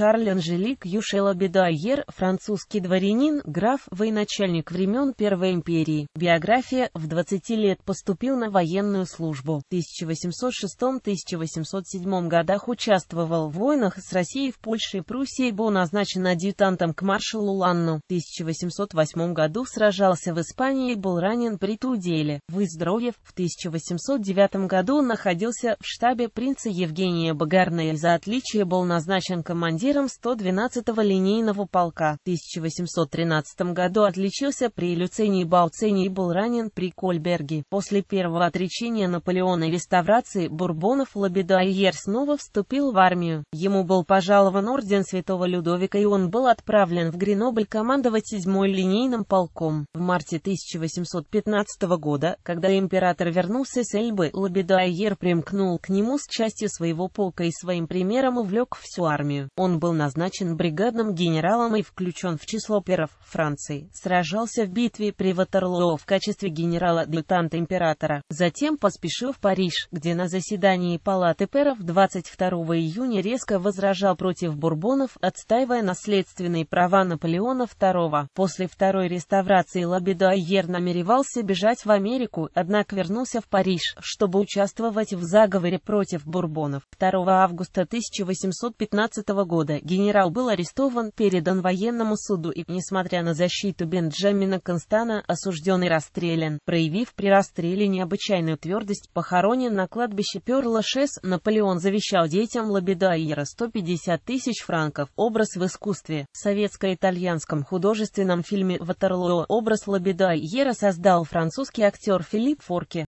Шарль Анжелик Юшел Абедайер, французский дворянин, граф, военачальник времен Первой империи. Биография, в 20 лет поступил на военную службу. В 1806-1807 годах участвовал в войнах с Россией в Польше и Пруссии, был назначен адъютантом к маршалу Ланну. В 1808 году сражался в Испании и был ранен при Туделе. Выздоровев, в 1809 году находился в штабе принца Евгения Багарна и за отличие был назначен командиром командиром 112-го линейного полка. В 1813 году отличился при Люцении Бауцении и был ранен при Кольберге. После первого отречения Наполеона и реставрации Бурбонов Лобедуайер снова вступил в армию. Ему был пожалован орден святого Людовика и он был отправлен в Гренобль командовать 7-й линейным полком. В марте 1815 года, когда император вернулся с Эльбы, Лобедуайер примкнул к нему с частью своего полка и своим примером увлек всю армию. Он он был назначен бригадным генералом и включен в число перов Франции, сражался в битве при Ватерлоо в качестве генерала-адъютанта императора, затем поспешил в Париж, где на заседании Палаты перов 22 июня резко возражал против бурбонов, отстаивая наследственные права Наполеона II. После второй реставрации Лабидуайер намеревался бежать в Америку, однако вернулся в Париж, чтобы участвовать в заговоре против бурбонов. 2 августа 1815 года года генерал был арестован, передан военному суду и, несмотря на защиту Бенджамина Констана, осужден и расстрелян, проявив при расстреле необычайную твердость, похоронен на кладбище Перла-Шес, Наполеон завещал детям Лабедаира 150 тысяч франков, образ в искусстве. В советско-итальянском художественном фильме «Ватерлоо» образ Лабедаира создал французский актер Филипп Форке.